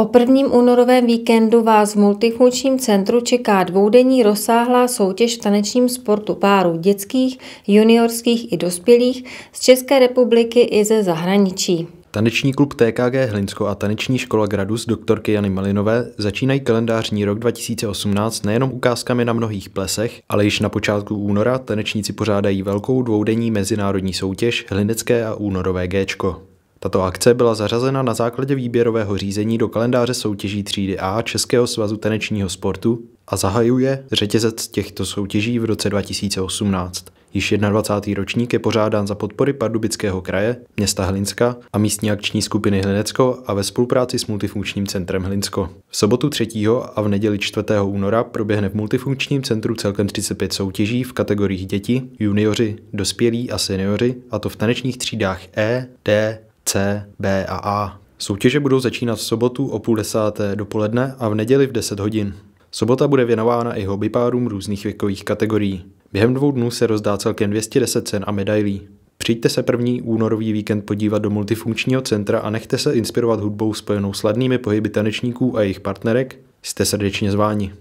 O prvním únorovém víkendu vás v multifunkčním centru čeká dvoudenní rozsáhlá soutěž v tanečním sportu párů dětských, juniorských i dospělých z České republiky i ze zahraničí. Taneční klub TKG Hlinsko a taneční škola Gradus doktorky Jany Malinové začínají kalendářní rok 2018 nejenom ukázkami na mnohých plesech, ale již na počátku února tanečníci pořádají velkou dvoudenní mezinárodní soutěž Hlinecké a únorové Gčko. Tato akce byla zařazena na základě výběrového řízení do kalendáře soutěží třídy A Českého svazu tanečního sportu a zahajuje řetězec těchto soutěží v roce 2018. Již 21. ročník je pořádán za podpory Pardubického kraje, města Hlinska a místní akční skupiny Hlinecko a ve spolupráci s multifunkčním centrem Hlinsko. V sobotu 3. a v neděli 4. února proběhne v multifunkčním centru celkem 35 soutěží v kategoriích děti, junioři, dospělí a seniori, a to v tanečních třídách E, D, C, B a A. Soutěže budou začínat v sobotu o půl desáté dopoledne a v neděli v 10 hodin. Sobota bude věnována i hobbypárům různých věkových kategorií. Během dvou dnů se rozdá celkem 210 cen a medailí. Přijďte se první únorový víkend podívat do multifunkčního centra a nechte se inspirovat hudbou spojenou s ladnými pohyby tanečníků a jejich partnerek. Jste srdečně zváni.